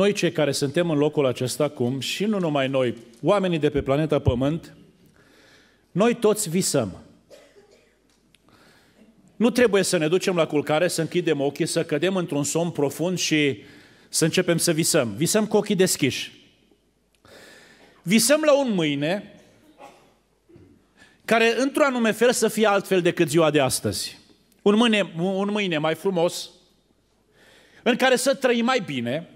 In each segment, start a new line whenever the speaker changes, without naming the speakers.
noi cei care suntem în locul acesta acum, și nu numai noi, oamenii de pe planeta Pământ, noi toți visăm. Nu trebuie să ne ducem la culcare, să închidem ochii, să cădem într-un somn profund și să începem să visăm. Visăm cu ochii deschiși. Visăm la un mâine care, într-un anume fel, să fie altfel decât ziua de astăzi. Un mâine, un mâine mai frumos, în care să trăim mai bine,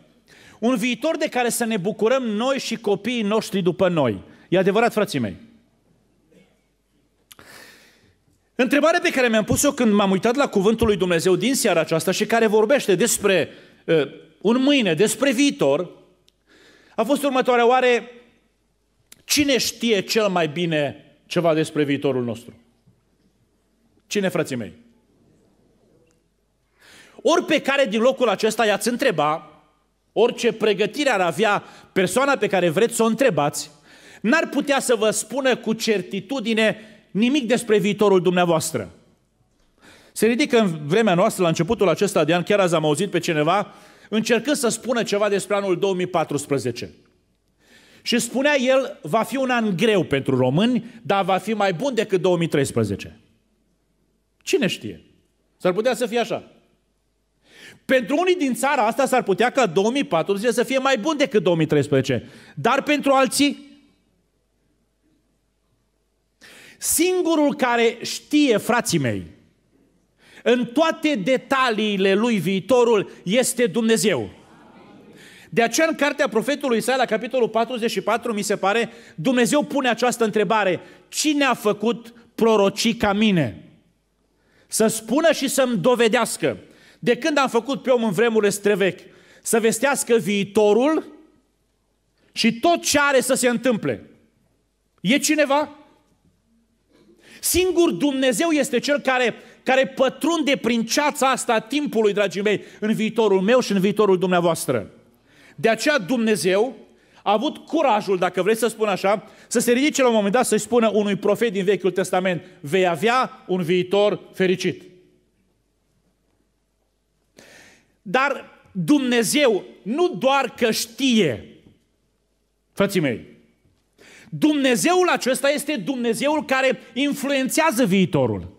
un viitor de care să ne bucurăm noi și copiii noștri după noi. E adevărat, frații mei? Întrebarea pe care mi-am pus-o când m-am uitat la Cuvântul lui Dumnezeu din seara aceasta și care vorbește despre uh, un mâine, despre viitor, a fost următoarea. Oare cine știe cel mai bine ceva despre viitorul nostru? Cine, frații mei? Ori pe care din locul acesta i-ați întreba, orice pregătire ar avea persoana pe care vreți să o întrebați, n-ar putea să vă spună cu certitudine nimic despre viitorul dumneavoastră. Se ridică în vremea noastră, la începutul acesta de an, chiar azi am auzit pe cineva, încercând să spună ceva despre anul 2014. Și spunea el, va fi un an greu pentru români, dar va fi mai bun decât 2013. Cine știe? S-ar putea să fie așa. Pentru unii din țara asta s-ar putea ca 2014 să fie mai bun decât 2013, dar pentru alții Singurul care știe, frații mei, în toate detaliile lui viitorul, este Dumnezeu. De aceea în cartea profetului Isaia, la capitolul 44, mi se pare, Dumnezeu pune această întrebare. Cine a făcut prorocii ca mine? Să spună și să-mi dovedească de când am făcut pe om în vremurile străvechi, să vestească viitorul și tot ce are să se întâmple. E cineva? Singur Dumnezeu este cel care, care pătrunde prin ceața asta a timpului, dragii mei, în viitorul meu și în viitorul dumneavoastră. De aceea Dumnezeu a avut curajul, dacă vreți să spun așa, să se ridice la un moment dat să-i spună unui profet din Vechiul Testament, vei avea un viitor fericit. Dar Dumnezeu nu doar că știe, frății mei, Dumnezeul acesta este Dumnezeul care influențează viitorul.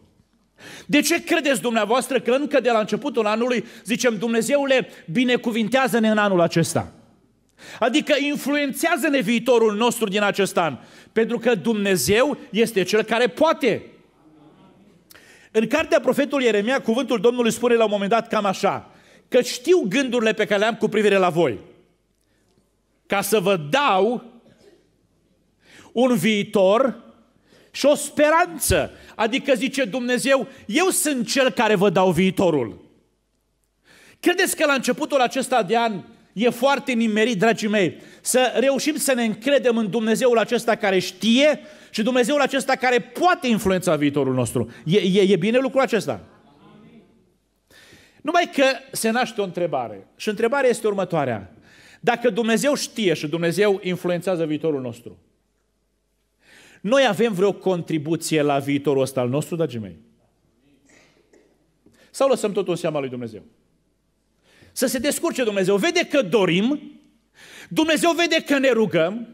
De ce credeți dumneavoastră că încă de la începutul anului zicem Dumnezeule binecuvintează-ne în anul acesta? Adică influențează-ne viitorul nostru din acest an. Pentru că Dumnezeu este Cel care poate. În cartea profetului Ieremia, cuvântul Domnului spune la un moment dat cam așa că știu gândurile pe care le am cu privire la voi. Ca să vă dau un viitor și o speranță. Adică zice Dumnezeu, eu sunt cel care vă dau viitorul. Credeți că la începutul acesta de an e foarte nimerit, dragii mei, să reușim să ne încredem în Dumnezeul acesta care știe și Dumnezeul acesta care poate influența viitorul nostru. E, e, e bine lucrul acesta? Numai că se naște o întrebare. Și întrebarea este următoarea. Dacă Dumnezeu știe și Dumnezeu influențează viitorul nostru, noi avem vreo contribuție la viitorul ăsta al nostru, dragii mei? Sau lăsăm totul în seama lui Dumnezeu? Să se descurce Dumnezeu. Vede că dorim, Dumnezeu vede că ne rugăm,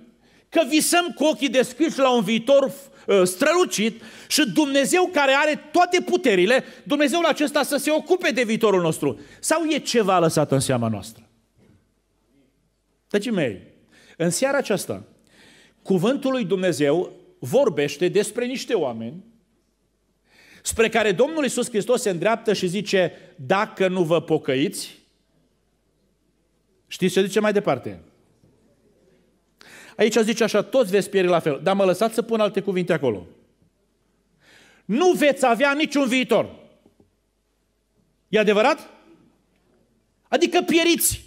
că visăm cu ochii deschiși la un viitor Uh, strălucit și Dumnezeu care are toate puterile, Dumnezeul acesta să se ocupe de viitorul nostru? Sau e ceva lăsat în seama noastră? Dragii mei, în seara aceasta, cuvântul lui Dumnezeu vorbește despre niște oameni spre care Domnul Isus Hristos se îndreaptă și zice, dacă nu vă pocăiți, știți ce zice mai departe? Aici zice așa, toți veți pieri la fel, dar mă lăsați să pun alte cuvinte acolo. Nu veți avea niciun viitor. E adevărat? Adică pieriți.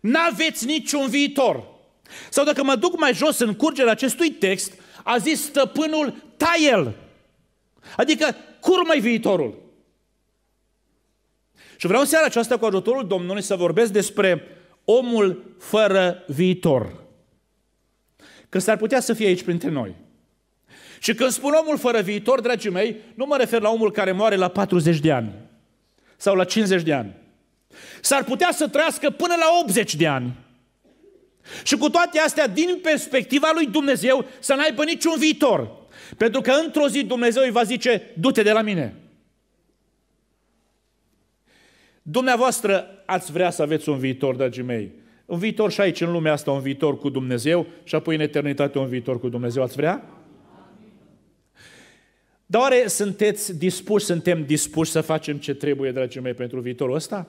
N-aveți niciun viitor. Sau dacă mă duc mai jos în curgerea acestui text, a zis stăpânul, taie Adică, curmă viitorul. Și vreau în seara aceasta cu ajutorul Domnului să vorbesc despre omul fără viitor că s-ar putea să fie aici printre noi. Și când spun omul fără viitor, dragii mei, nu mă refer la omul care moare la 40 de ani sau la 50 de ani. S-ar putea să trăiască până la 80 de ani. Și cu toate astea, din perspectiva lui Dumnezeu, să n-aibă niciun viitor. Pentru că într-o zi Dumnezeu îi va zice, du-te de la mine. Dumneavoastră ați vrea să aveți un viitor, dragii mei, un viitor și aici, în lumea asta, un viitor cu Dumnezeu și apoi în eternitate un viitor cu Dumnezeu. Ați vrea? Dar oare sunteți dispuși, suntem dispuși să facem ce trebuie, dragii mei, pentru viitorul ăsta?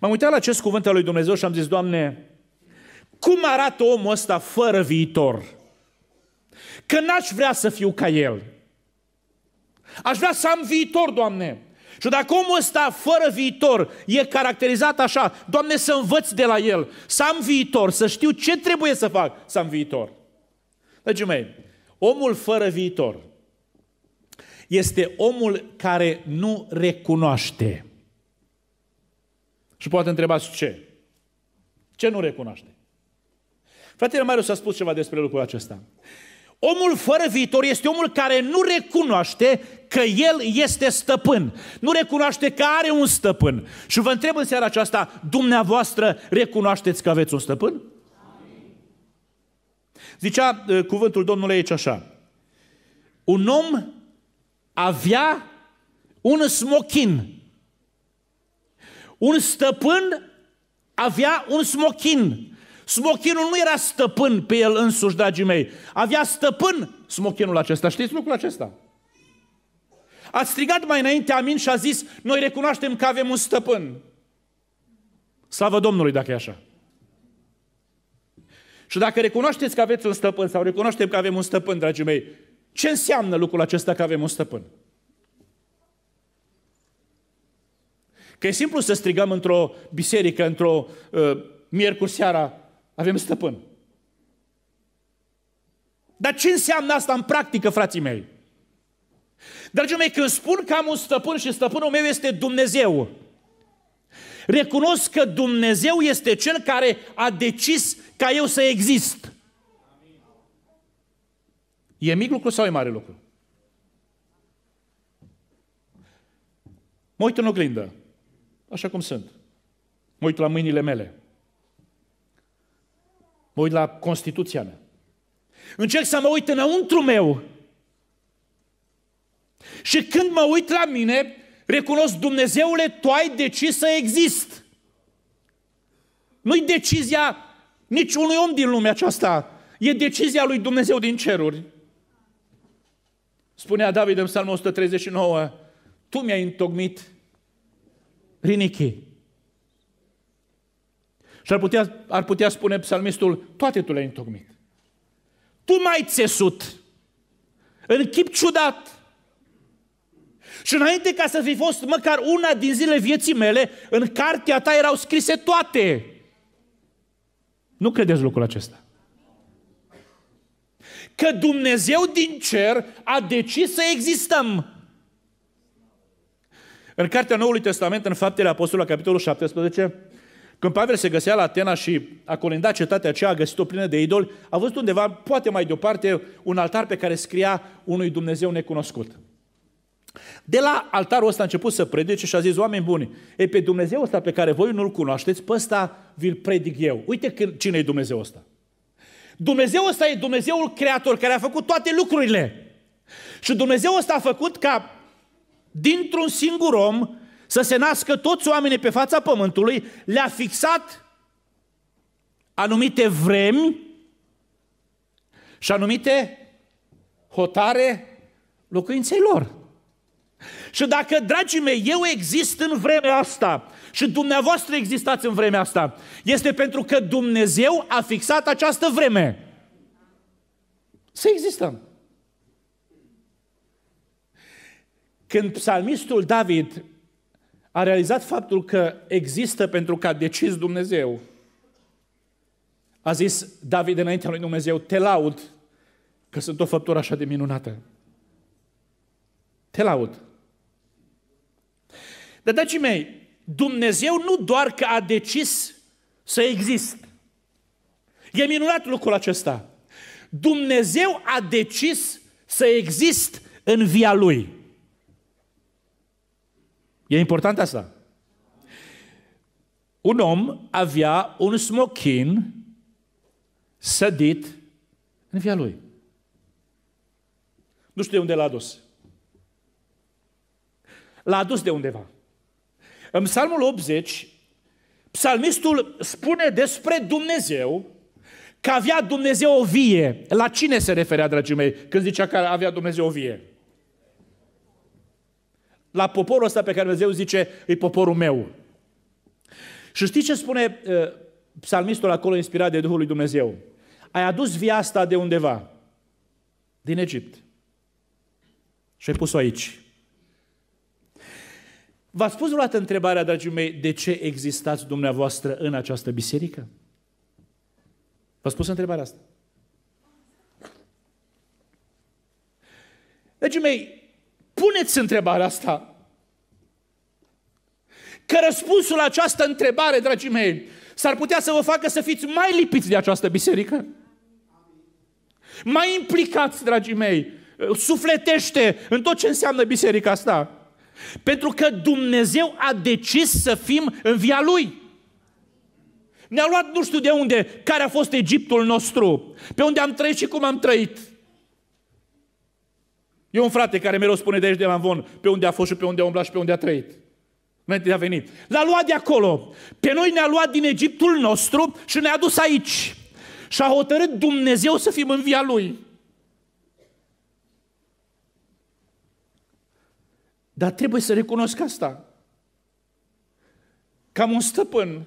M-am uitat la acest cuvânt al lui Dumnezeu și am zis, Doamne, cum arată omul ăsta fără viitor? Că n-aș vrea să fiu ca el. Aș vrea să am viitor, Doamne. Și dacă omul ăsta fără viitor e caracterizat așa, Doamne să învăț de la el, să am viitor, să știu ce trebuie să fac să am viitor. Dragii mei, omul fără viitor este omul care nu recunoaște. Și poate întrebați ce? Ce nu recunoaște? Fratele Marius a spus ceva despre lucrul acesta. Omul fără viitor este omul care nu recunoaște că el este stăpân. Nu recunoaște că are un stăpân. Și vă întreb în seara aceasta, dumneavoastră recunoașteți că aveți un stăpân? Zicea uh, cuvântul Domnului aici așa. Un om avea un smochin. Un stăpân avea un smochin. Smochinul nu era stăpân pe el însuși, dragii mei. Avea stăpân smochinul acesta. Știți lucrul acesta? A strigat mai înainte Amin și a zis, noi recunoaștem că avem un stăpân. Slavă Domnului dacă e așa. Și dacă recunoașteți că aveți un stăpân sau recunoaștem că avem un stăpân, dragii mei, ce înseamnă lucrul acesta că avem un stăpân? Că e simplu să strigăm într-o biserică, într-o uh, miercuri seara, avem stăpân. Dar ce înseamnă asta în practică, frații mei? Dragii mei, când spun că am un stăpân și stăpânul meu este Dumnezeu, recunosc că Dumnezeu este Cel care a decis ca eu să exist. E mic lucru sau e mare lucru? Mă uit în oglindă, așa cum sunt. Mă uit la mâinile mele mă uit la Constituția mea. Încerc să mă uit înăuntru meu. Și când mă uit la mine, recunosc, Dumnezeule, Tu ai decis să exist. Nu-i decizia niciunui om din lumea aceasta. E decizia lui Dumnezeu din ceruri. Spunea David în psalmul 139, Tu mi-ai întocmit rinichii. Și ar putea, ar putea spune psalmistul, toate tu le-ai întocmit. Tu mai ai țesut în chip ciudat. Și înainte ca să fi fost măcar una din zilele vieții mele, în cartea ta erau scrise toate. Nu credeți lucrul acesta. Că Dumnezeu din cer a decis să existăm. În cartea Noului Testament, în Faptele Apostolului, capitolul 17, când Pavel se găsea la Atena și a colindat cetatea aceea, a găsit-o plină de idoli, a văzut undeva, poate mai deoparte, un altar pe care scria unui Dumnezeu necunoscut. De la altarul ăsta a început să predice și a zis, oameni buni, e pe Dumnezeu ăsta pe care voi nu-L cunoașteți, pe ăsta vi-L predic eu. Uite cine e Dumnezeu ăsta. Dumnezeu ăsta e Dumnezeul Creator care a făcut toate lucrurile. Și Dumnezeu ăsta a făcut ca dintr-un singur om să se nască toți oamenii pe fața pământului, le-a fixat anumite vremi și anumite hotare locuinței lor. Și dacă, dragii mei, eu exist în vremea asta și dumneavoastră existați în vremea asta, este pentru că Dumnezeu a fixat această vreme. Să existăm. Când psalmistul David a realizat faptul că există pentru că a decis Dumnezeu. A zis David înaintea lui Dumnezeu, te laud că sunt o făptură așa de minunată. Te laud. Dar, dragii mei, Dumnezeu nu doar că a decis să exist. E minunat lucrul acesta. Dumnezeu a decis să exist în via Lui. E important asta. Un om avea un smochin sădit în via lui. Nu știu de unde l-a adus. L-a adus de undeva. În Psalmul 80, psalmistul spune despre Dumnezeu că avea Dumnezeu o vie. La cine se referea, dragii mei, când zicea că avea Dumnezeu o vie? la poporul ăsta pe care Dumnezeu zice, e poporul meu. Și știi ce spune uh, psalmistul acolo inspirat de Duhul lui Dumnezeu? Ai adus viața de undeva, din Egipt, și ai pus-o aici. V-ați pus vreodată întrebarea, dragii mei, de ce existați dumneavoastră în această biserică? V-ați pus întrebarea asta? Dragii mei, puneți întrebarea asta. Că răspunsul la această întrebare, dragii mei, s-ar putea să vă facă să fiți mai lipiți de această biserică. Mai implicați, dragii mei, sufletește în tot ce înseamnă biserica asta. Pentru că Dumnezeu a decis să fim în via Lui. Ne-a luat nu știu de unde, care a fost Egiptul nostru, pe unde am trăit și cum am trăit. E un frate care mereu spune de aici de la învon pe unde a fost și pe unde a umblat și pe unde a trăit. Înainte de a venit. L-a luat de acolo. Pe noi ne-a luat din Egiptul nostru și ne-a dus aici. Și a hotărât Dumnezeu să fim în via Lui. Dar trebuie să recunosc asta. Cam un stăpân.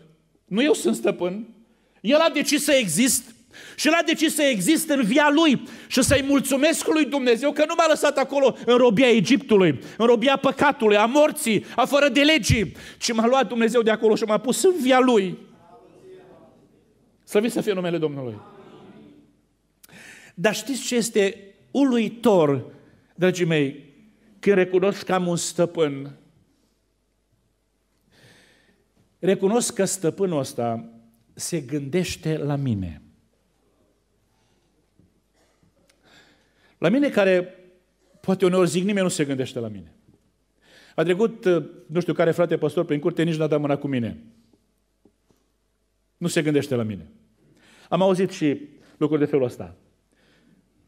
Nu eu sunt stăpân. El a decis să exist și l-a decis să existe în via lui și să-i mulțumesc lui Dumnezeu că nu m-a lăsat acolo în robia Egiptului, în robia păcatului, a morții, a fără de legii, ci m-a luat Dumnezeu de acolo și m-a pus în via lui. Slăvit să fie numele Domnului. Dar știți ce este uluitor, dragii mei, când recunosc că am un stăpân? Recunosc că stăpânul ăsta se gândește la mine. La mine care, poate uneori zic, nimeni nu se gândește la mine. A trecut, uh, nu știu care frate pastor, prin curte, nici n-a dat mâna cu mine. Nu se gândește la mine. Am auzit și lucruri de felul ăsta.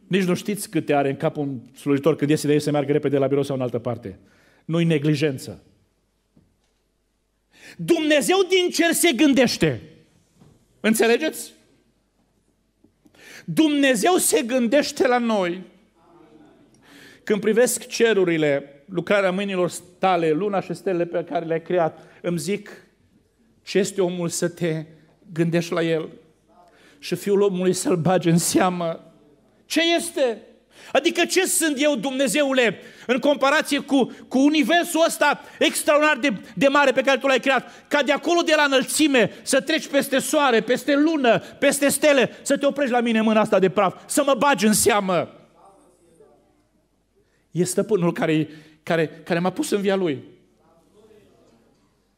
Nici nu știți câte are în cap un slujitor când iese de ei să meargă repede la birou sau în altă parte. Nu-i neglijență. Dumnezeu din cer se gândește. Înțelegeți? Dumnezeu se gândește la noi când privesc cerurile, lucrarea mâinilor tale, luna și stelele pe care le-ai creat, îmi zic ce este omul să te gândești la el și fiul omului să-l bagi în seamă. Ce este? Adică ce sunt eu, Dumnezeule, în comparație cu, cu universul ăsta extraordinar de, de mare pe care Tu l-ai creat? Ca de acolo, de la înălțime, să treci peste soare, peste lună, peste stele, să te oprești la mine mâna asta de praf, să mă bagi în seamă. E stăpânul care, care, care m-a pus în via lui.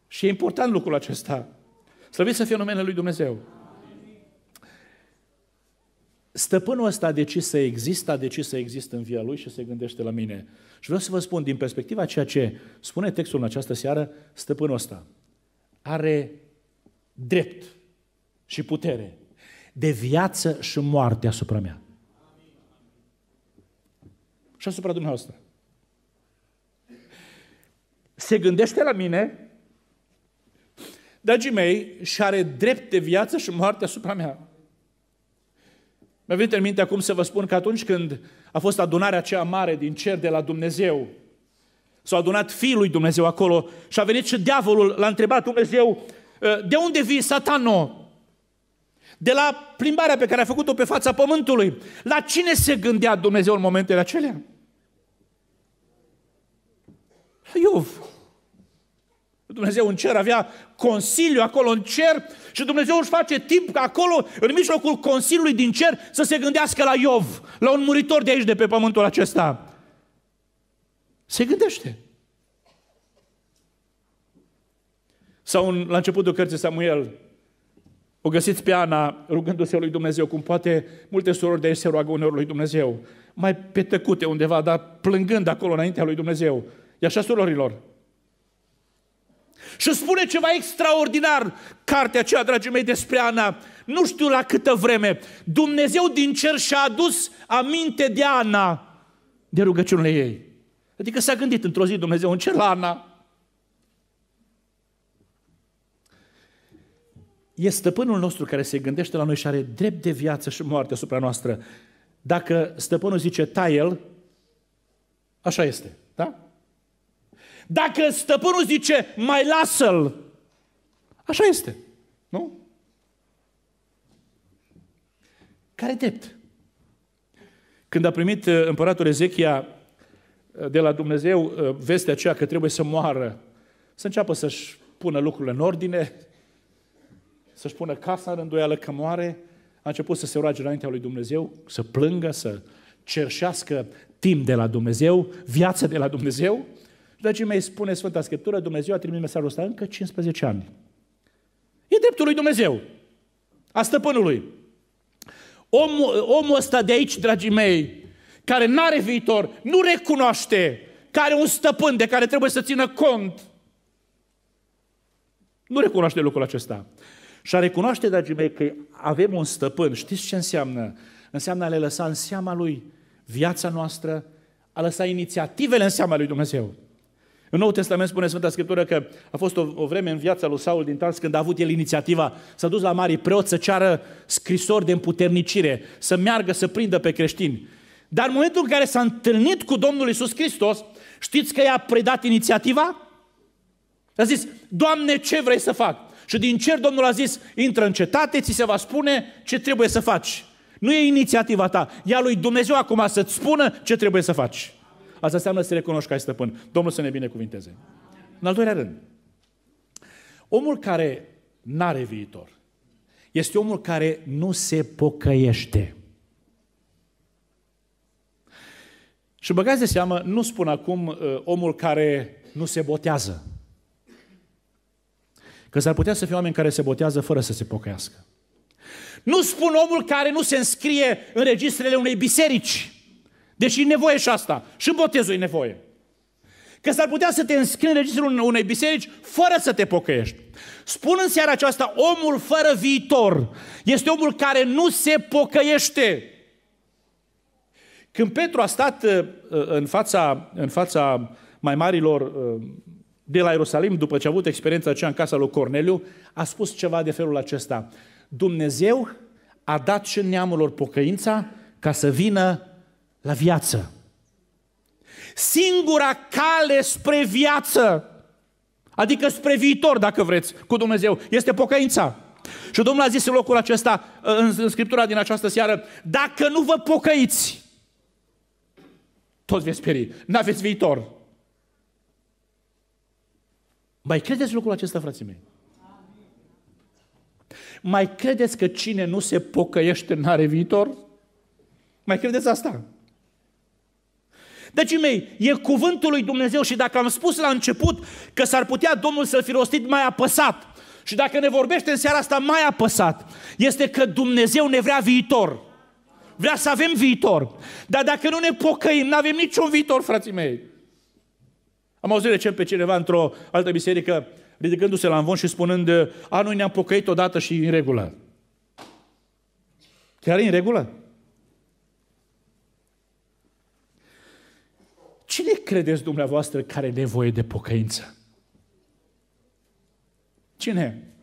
Și e important lucrul acesta. Slăviți să fie numele lui Dumnezeu. Stăpânul ăsta a decis să există, a decis să există în via lui și se gândește la mine. Și vreau să vă spun, din perspectiva ceea ce spune textul în această seară, stăpânul ăsta are drept și putere de viață și moarte asupra mea și asupra dumneavoastră. Se gândește la mine, dragii mei, și are drept de viață și moarte asupra mea. Mi-a venit în minte acum să vă spun că atunci când a fost adunarea aceea mare din cer de la Dumnezeu, s-a adunat Fiul lui Dumnezeu acolo și a venit și diavolul, l-a întrebat Dumnezeu, ă, de unde vii, satano? De la plimbarea pe care a făcut-o pe fața pământului. La cine se gândea Dumnezeu în momentele acelea? Iov. Dumnezeu în cer avea consiliu acolo în cer și Dumnezeu își face timp ca acolo, în mijlocul consiliului din cer, să se gândească la Iov, la un muritor de aici, de pe pământul acesta. Se gândește. Sau în, la începutul cărții Samuel, o găsiți pe Ana rugându-se lui Dumnezeu, cum poate multe surori de aici se roagă uneori lui Dumnezeu, mai petăcute undeva, dar plângând acolo înaintea lui Dumnezeu. E așa, surorilor? Și spune ceva extraordinar cartea aceea, dragii mei, despre Ana. Nu știu la câtă vreme. Dumnezeu din cer și-a adus aminte de Ana, de rugăciunile ei. Adică s-a gândit într-o zi Dumnezeu în cer la Ana. E stăpânul nostru care se gândește la noi și are drept de viață și moarte asupra noastră. Dacă stăpânul zice, el, așa este, da? Dacă stăpânul zice, mai lasă-l, așa este. Nu? Care drept? Când a primit uh, împăratul Ezechia uh, de la Dumnezeu uh, vestea aceea că trebuie să moară, să înceapă să-și pună lucrurile în ordine, să-și pună casa în îndoială că moare, a început să se roage înaintea lui Dumnezeu, să plângă, să cerșească timp de la Dumnezeu, viață de la Dumnezeu. Dragii mei, spune Sfânta Scriptură, Dumnezeu a trimis mesajul ăsta încă 15 ani. E dreptul lui Dumnezeu, a stăpânului. Omul, omul ăsta de aici, dragii mei, care nu are viitor, nu recunoaște că are un stăpân de care trebuie să țină cont. Nu recunoaște lucrul acesta. Și a recunoaște, dragii mei, că avem un stăpân. Știți ce înseamnă? Înseamnă a le lăsa în seama lui viața noastră, a lăsa inițiativele în seama lui Dumnezeu. În Noul Testament spune Sfânta Scriptură că a fost o, o vreme în viața lui Saul din Tars când a avut el inițiativa, s-a dus la mari preoți să ceară scrisori de împuternicire, să meargă să prindă pe creștini. Dar în momentul în care s-a întâlnit cu Domnul Isus Hristos, știți că i-a predat inițiativa? A zis, Doamne, ce vrei să fac? Și din cer Domnul a zis, intră în cetate, ți se va spune ce trebuie să faci. Nu e inițiativa ta, ea lui Dumnezeu acum să-ți spună ce trebuie să faci. Asta înseamnă să recunoști că ai stăpân. Domnul să ne binecuvinteze. În al doilea rând, omul care nu are viitor este omul care nu se pocăiește. Și băgați de seamă, nu spun acum uh, omul care nu se botează. Că s-ar putea să fie oameni care se botează fără să se pocăiască. Nu spun omul care nu se înscrie în registrele unei biserici. Deși e nevoie și asta. Și botezul e nevoie. Că s-ar putea să te înscrii în registrul unei biserici fără să te pocăiești. Spun în seara aceasta, omul fără viitor este omul care nu se pocăiește. Când Petru a stat uh, uh, în fața, în fața mai marilor uh, de la Ierusalim, după ce a avut experiența aceea în casa lui Corneliu, a spus ceva de felul acesta. Dumnezeu a dat și neamurilor pocăința ca să vină la viață. Singura cale spre viață, adică spre viitor, dacă vreți, cu Dumnezeu, este pocăința. Și Domnul a zis în locul acesta, în Scriptura din această seară, dacă nu vă pocăiți, toți veți pieri, n-aveți viitor. Mai credeți lucrul acesta, frații mei? Mai credeți că cine nu se pocăiește n-are viitor? Mai credeți asta? Deci, mei, e cuvântul lui Dumnezeu și dacă am spus la început că s-ar putea Domnul să-l fi rostit mai apăsat, și dacă ne vorbește în seara asta mai apăsat, este că Dumnezeu ne vrea viitor. Vrea să avem viitor. Dar dacă nu ne pocăim, nu avem niciun viitor, frații mei. Am auzit recent pe cineva într-o altă biserică ridicându-se la învon și spunând a, noi ne-am pocăit odată și în regulă. Chiar în regulă? Cine credeți dumneavoastră care are nevoie de pocăință? Cine?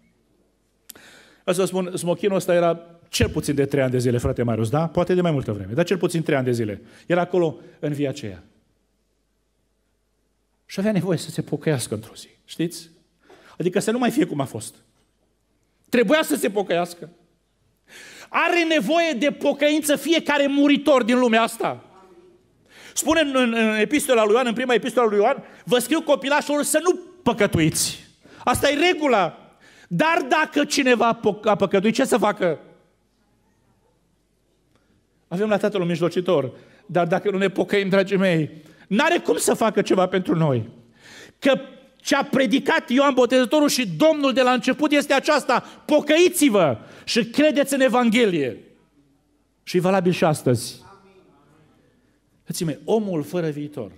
Asta spun, smochinul ăsta era cel puțin de trei ani de zile, frate Marius, da? Poate de mai multă vreme, dar cel puțin trei ani de zile. Era acolo în via aceea. Și avea nevoie să se pocăiască într-o zi, știți? Adică să nu mai fie cum a fost. Trebuia să se pocăiască. Are nevoie de pocăință fiecare muritor din lumea asta. Spune în, în, în epistola lui Ioan, în prima epistola lui Ioan, vă scriu copilașilor să nu păcătuiți. Asta e regula. Dar dacă cineva a păcătuit, ce să facă? Avem la Tatăl un mijlocitor. Dar dacă nu ne pocăim, dragii mei, n-are cum să facă ceva pentru noi. Că ce a predicat Ioan Botezătorul și Domnul de la început este aceasta. Pocăiți-vă și credeți în Evanghelie. Și valabil și astăzi. Frații mei, omul fără viitor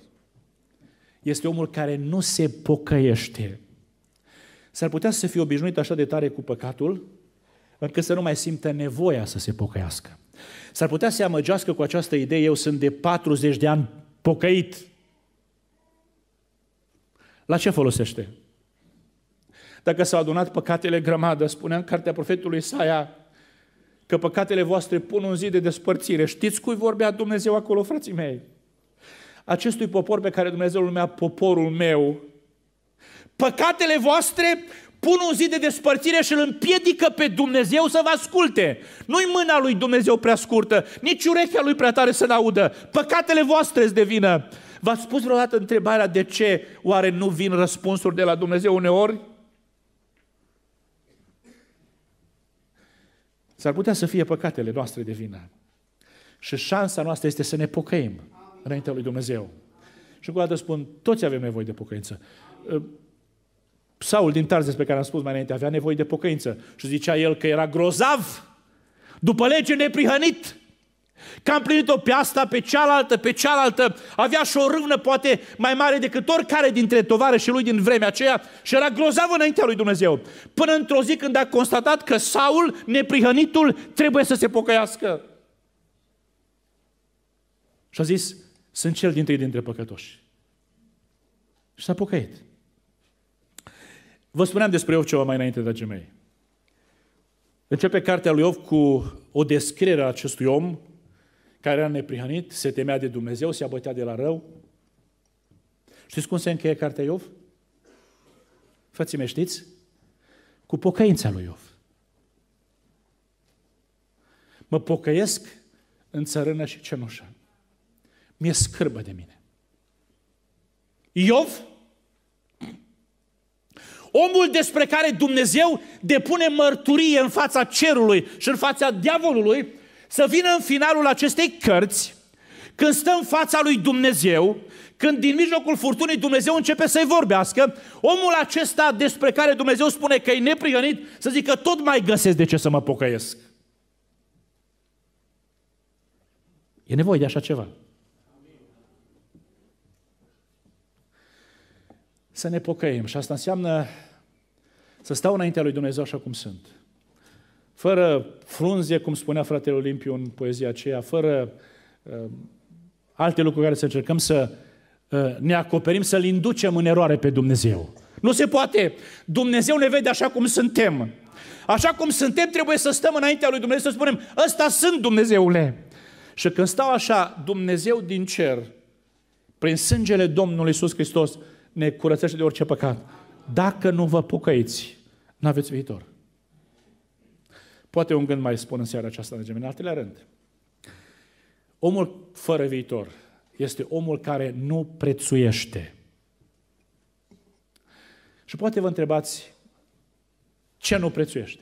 este omul care nu se pocăiește. S-ar putea să fie obișnuit așa de tare cu păcatul, încât să nu mai simtă nevoia să se pocăiască. S-ar putea să se amăgească cu această idee, eu sunt de 40 de ani pocăit. La ce folosește? Dacă s-au adunat păcatele grămadă, spunea în cartea profetului Isaia, că păcatele voastre pun un zid de despărțire. Știți cui vorbea Dumnezeu acolo, frații mei? Acestui popor pe care Dumnezeu numea poporul meu. Păcatele voastre pun un zid de despărțire și îl împiedică pe Dumnezeu să vă asculte. Nu-i mâna lui Dumnezeu prea scurtă, nici urechea lui prea tare să n-audă. Păcatele voastre îți devină. V-ați spus vreodată întrebarea de ce oare nu vin răspunsuri de la Dumnezeu uneori? S-ar putea să fie păcatele noastre de vină. Și șansa noastră este să ne pocăim înaintea lui Dumnezeu. Și cu o dată spun, toți avem nevoie de pocăință. Ă, Saul din Tarzis, pe care am spus mai înainte, avea nevoie de pocăință. Și zicea el că era grozav, după lege neprihănit. Că am plinit-o pe asta, pe cealaltă, pe cealaltă, avea și o râvnă poate mai mare decât oricare dintre tovară și lui din vremea aceea și era grozav înaintea lui Dumnezeu. Până într-o zi când a constatat că Saul, neprihănitul, trebuie să se pocăiască. Și a zis, sunt cel dintre ei dintre păcătoși. Și s-a pocăit. Vă spuneam despre Iov ceva mai înainte, dragii mei. Începe cartea lui Iov cu o descriere a acestui om care era neprihănit, se temea de Dumnezeu, se abătea de la rău. Știți cum se încheie cartea Iov? Fății mei, știți? Cu pocăința lui Iov. Mă pocăiesc în țărână și cenușă. Mi-e scârbă de mine. Iov, omul despre care Dumnezeu depune mărturie în fața cerului și în fața diavolului, să vină în finalul acestei cărți, când stă în fața lui Dumnezeu, când din mijlocul furtunii Dumnezeu începe să-i vorbească, omul acesta despre care Dumnezeu spune că e neprigănit să zică tot mai găsesc de ce să mă pocăiesc. E nevoie de așa ceva. Să ne pocăim și asta înseamnă să stau înaintea lui Dumnezeu așa cum sunt fără frunze, cum spunea fratele Olimpiu în poezia aceea, fără uh, alte lucruri care să încercăm să uh, ne acoperim, să-L inducem în eroare pe Dumnezeu. Nu se poate. Dumnezeu ne vede așa cum suntem. Așa cum suntem, trebuie să stăm înaintea lui Dumnezeu să spunem, ăsta sunt Dumnezeule. Și când stau așa, Dumnezeu din cer, prin sângele Domnului Iisus Hristos, ne curățește de orice păcat. Dacă nu vă pocăiți, nu aveți viitor. Poate un gând mai spun în seara aceasta de gemeni. În al rând, omul fără viitor este omul care nu prețuiește. Și poate vă întrebați, ce nu prețuiește?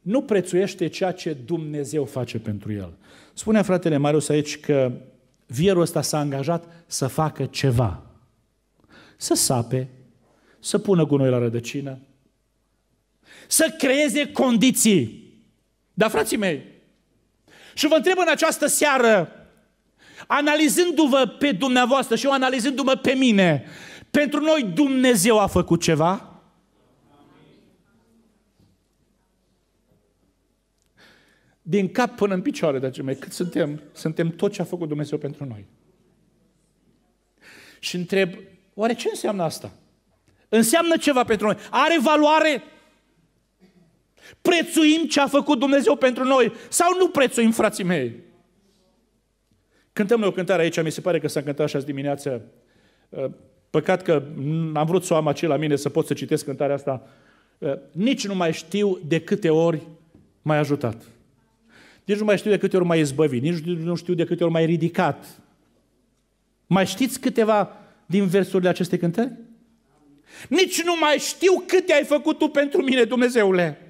Nu prețuiește ceea ce Dumnezeu face pentru el. Spunea fratele Marius aici că vierul ăsta s-a angajat să facă ceva. Să sape, să pună gunoi la rădăcină, să creeze condiții. Dar, frații mei, și vă întreb în această seară, analizându-vă pe dumneavoastră și eu analizându-mă pe mine, pentru noi Dumnezeu a făcut ceva? Din cap până în picioare, dragii mei, cât suntem? Suntem tot ce a făcut Dumnezeu pentru noi. Și întreb, oare ce înseamnă asta? Înseamnă ceva pentru noi. Are valoare? Prețuim ce a făcut Dumnezeu pentru noi sau nu prețuim, frații mei? Cântăm noi o cântare aici, mi se pare că s-a cântat așa dimineața. Uh, păcat că am vrut să o am aici la mine, să pot să citesc cântarea asta. Uh, nici nu mai știu de câte ori m-ai ajutat. Nici nu mai știu de câte ori m-ai izbăvit, nici nu știu de câte ori m-ai ridicat. Mai știți câteva din versurile acestei cântări? Nici nu mai știu câte ai făcut tu pentru mine, Dumnezeule.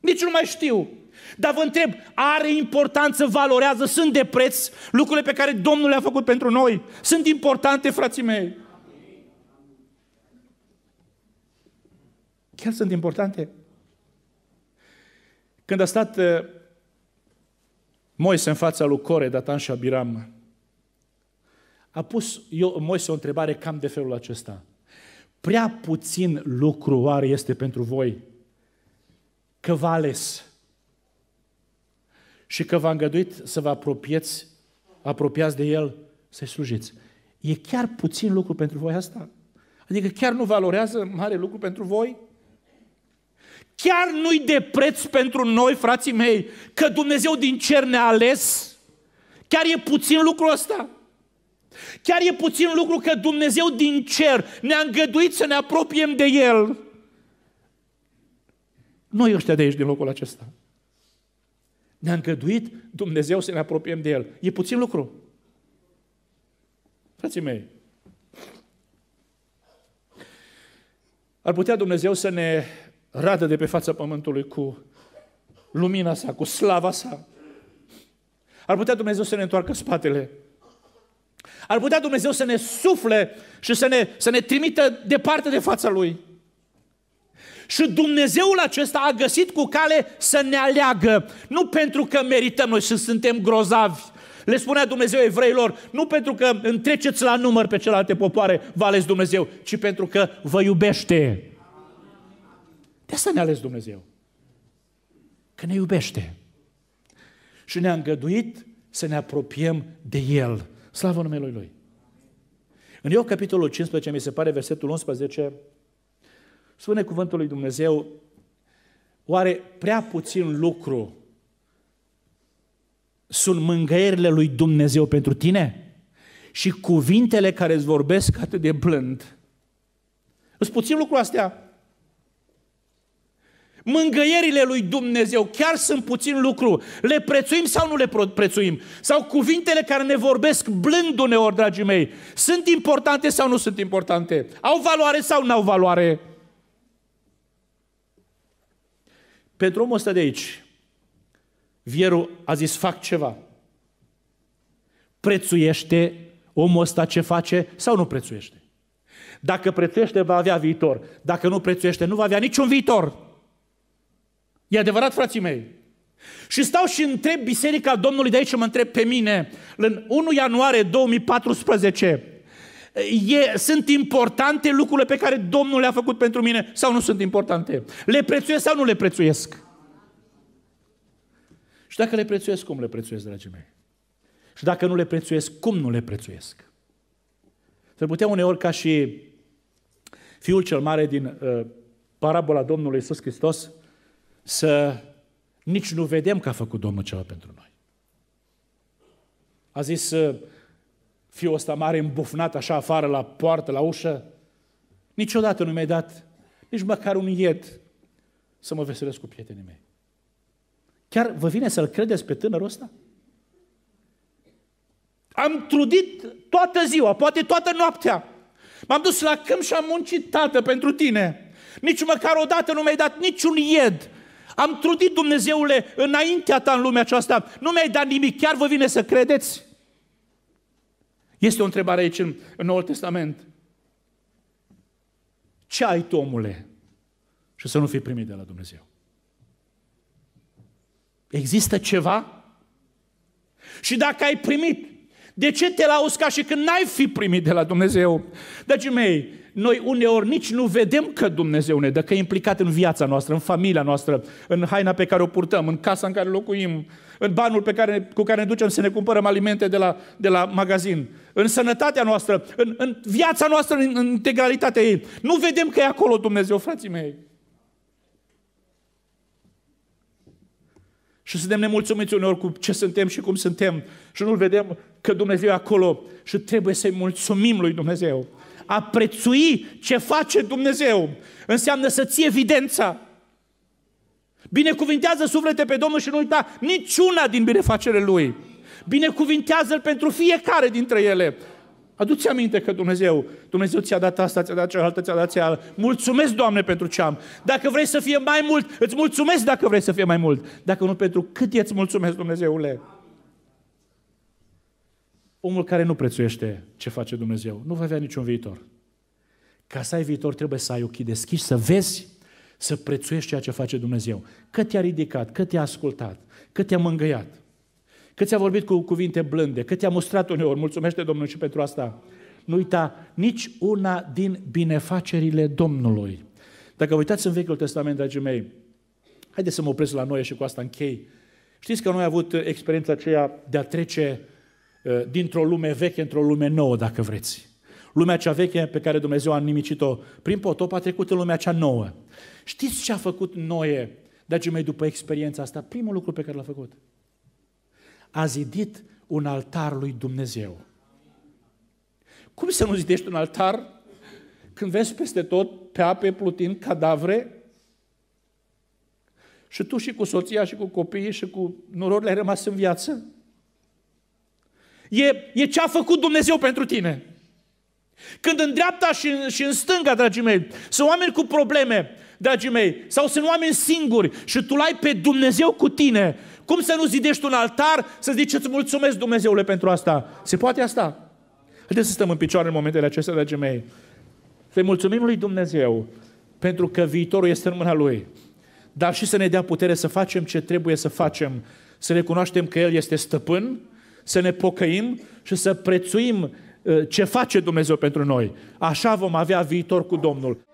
Nici nu mai știu. Dar vă întreb, are importanță, valorează, sunt de preț lucrurile pe care Domnul le-a făcut pentru noi? Sunt importante, frații mei? Chiar sunt importante? Când a stat uh, Moise în fața lui Core, Datan și Abiram, a pus eu, Moise o întrebare cam de felul acesta. Prea puțin lucru oare este pentru voi că v-a ales și că v-a îngăduit să vă apropieți, apropiați de El, să-i slujiți. E chiar puțin lucru pentru voi asta? Adică chiar nu valorează mare lucru pentru voi? Chiar nu-i de preț pentru noi, frații mei, că Dumnezeu din cer ne-a ales? Chiar e puțin lucru ăsta? Chiar e puțin lucru că Dumnezeu din cer ne-a îngăduit să ne apropiem de El? Noi ăștia de aici, din locul acesta. Ne-a îngăduit Dumnezeu să ne apropiem de El. E puțin lucru. Frații mei, ar putea Dumnezeu să ne radă de pe fața pământului cu lumina sa, cu slava sa. Ar putea Dumnezeu să ne întoarcă spatele. Ar putea Dumnezeu să ne sufle și să ne, să ne trimită departe de fața Lui. Și Dumnezeul acesta a găsit cu cale să ne aleagă. Nu pentru că merităm noi și suntem grozavi. Le spunea Dumnezeu evreilor, nu pentru că întreceți la număr pe celelalte popoare, vă ales Dumnezeu, ci pentru că vă iubește. De asta ne ales Dumnezeu. Că ne iubește. Și ne-a îngăduit să ne apropiem de El. Slavă numelui Lui. În Iov, capitolul 15, mi se pare versetul 11, Spune cuvântul lui Dumnezeu, oare prea puțin lucru sunt mângăierile lui Dumnezeu pentru tine? Și cuvintele care îți vorbesc atât de blând. Îți puțin lucru astea? Mângăierile lui Dumnezeu chiar sunt puțin lucru. Le prețuim sau nu le prețuim? Sau cuvintele care ne vorbesc blând uneori, dragii mei, sunt importante sau nu sunt importante? Au valoare sau nu au valoare? Pentru omul ăsta de aici, Vieru a zis, fac ceva. Prețuiește omul ăsta ce face sau nu prețuiește? Dacă prețuiește, va avea viitor. Dacă nu prețuiește, nu va avea niciun viitor. E adevărat, frații mei. Și stau și întreb Biserica Domnului de aici, mă întreb pe mine, în 1 ianuarie 2014, e, sunt importante lucrurile pe care Domnul le-a făcut pentru mine sau nu sunt importante? Le prețuiesc sau nu le prețuiesc? Și dacă le prețuiesc, cum le prețuiesc, dragii mei? Și dacă nu le prețuiesc, cum nu le prețuiesc? Să putea uneori ca și fiul cel mare din uh, parabola Domnului Iisus Hristos să nici nu vedem că a făcut Domnul ceva pentru noi. A zis, uh, fiul ăsta mare îmbufnat așa afară la poartă, la ușă. Niciodată nu mi-ai dat nici măcar un iet să mă veselesc cu prietenii mei. Chiar vă vine să-l credeți pe tânărul ăsta? Am trudit toată ziua, poate toată noaptea. M-am dus la câmp și am muncit, tată, pentru tine. Nici măcar odată nu mi-ai dat niciun ied. Am trudit, Dumnezeule, înaintea ta în lumea aceasta. Nu mi-ai dat nimic, chiar vă vine să credeți? Este o întrebare aici în, în Noul Testament. Ce ai tu, omule? Și să nu fii primit de la Dumnezeu. Există ceva? Și dacă ai primit, de ce te lauzi ca și când n-ai fi primit de la Dumnezeu? Dragii mei, noi uneori nici nu vedem că Dumnezeu ne dă, că e implicat în viața noastră, în familia noastră, în haina pe care o purtăm, în casa în care locuim, în banul pe care, cu care ne ducem să ne cumpărăm alimente de la, de la magazin, în sănătatea noastră, în, în viața noastră, în, în integralitatea ei. Nu vedem că e acolo Dumnezeu, frații mei. Și suntem nemulțumiți uneori cu ce suntem și cum suntem. Și nu vedem că Dumnezeu e acolo. Și trebuie să-i mulțumim lui Dumnezeu. A prețui ce face Dumnezeu înseamnă să ții evidența Binecuvintează suflete pe Domnul și nu uita niciuna din binefacere Lui. Binecuvintează-L pentru fiecare dintre ele. Aduți aminte că Dumnezeu, Dumnezeu ți-a dat asta, ți-a dat cealaltă, ți-a dat cealaltă. Mulțumesc, Doamne, pentru ce am. Dacă vrei să fie mai mult, îți mulțumesc dacă vrei să fie mai mult. Dacă nu, pentru cât îți mulțumesc, Dumnezeule. Omul care nu prețuiește ce face Dumnezeu, nu va avea niciun viitor. Ca să ai viitor, trebuie să ai ochii deschiși, să vezi să prețuiești ceea ce face Dumnezeu. Că te-a ridicat, că te-a ascultat, că te-a mângâiat, că ți-a vorbit cu cuvinte blânde, că te-a mustrat uneori. Mulțumește Domnul și pentru asta. Nu uita nici una din binefacerile Domnului. Dacă vă uitați în Vechiul Testament, dragii mei, haideți să mă opresc la noi și cu asta închei. Știți că noi am avut experiența aceea de a trece uh, dintr-o lume veche într-o lume nouă, dacă vreți. Lumea cea veche pe care Dumnezeu a nimicit-o prin potop a trecut în lumea cea nouă. Știți ce a făcut Noe, dragii mei, după experiența asta? Primul lucru pe care l-a făcut. A zidit un altar lui Dumnezeu. Cum să nu zidești un altar când vezi peste tot pe ape plutind cadavre și tu și cu soția și cu copiii și cu nororile ai rămas în viață? E, e ce a făcut Dumnezeu pentru tine. Când în dreapta și în, și în stânga, dragii mei, sunt oameni cu probleme, dragii mei, sau sunt oameni singuri și tu ai pe Dumnezeu cu tine, cum să nu zidești un altar să zici îți mulțumesc Dumnezeule pentru asta? Se poate asta? Haideți să stăm în picioare în momentele acestea, dragii mei. Să-i mulțumim lui Dumnezeu pentru că viitorul este în mâna Lui. Dar și să ne dea putere să facem ce trebuie să facem. Să recunoaștem că El este stăpân, să ne pocăim și să prețuim ce face Dumnezeu pentru noi. Așa vom avea viitor cu Domnul.